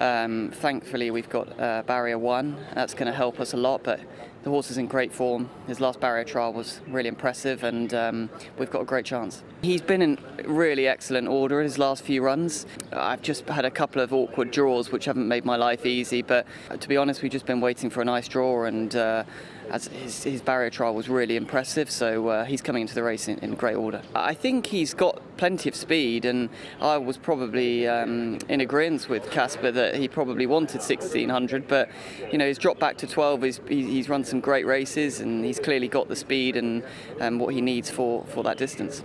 Um, thankfully, we've got uh, barrier one. That's going to help us a lot, but the horse is in great form. His last barrier trial was really impressive, and um, we've got a great chance. He's been in really excellent order in his last few runs. I've just had a couple of awkward draws, which haven't made my life easy, but uh, to be honest, we've just been waiting for a nice draw and. Uh, as his, his barrier trial was really impressive, so uh, he's coming into the race in, in, great order. I think he's got plenty of speed, and I was probably um, in agreement with Casper that he probably wanted 1600, but you know he's dropped back to 12. He's, he's run some great races, and he's clearly got the speed and um, what he needs for, for that distance.